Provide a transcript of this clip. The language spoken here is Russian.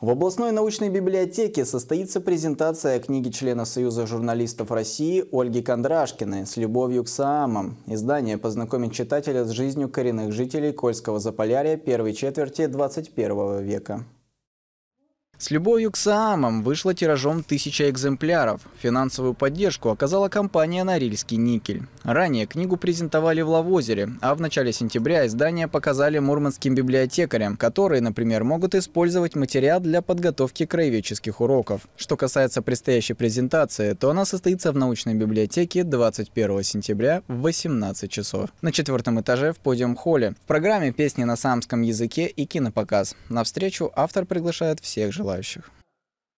В областной научной библиотеке состоится презентация книги члена Союза журналистов России Ольги Кондрашкиной «С любовью к Саамам». Издание познакомит читателя с жизнью коренных жителей Кольского Заполярья первой четверти 21 века. С любовью к Саамам вышла тиражом 1000 экземпляров. Финансовую поддержку оказала компания «Норильский никель». Ранее книгу презентовали в Лавозере, а в начале сентября издание показали мурманским библиотекарям, которые, например, могут использовать материал для подготовки краеведческих уроков. Что касается предстоящей презентации, то она состоится в научной библиотеке 21 сентября в 18 часов. На четвертом этаже в подиум-холле. В программе песни на самском языке и кинопоказ. На встречу автор приглашает всех желающих желающих.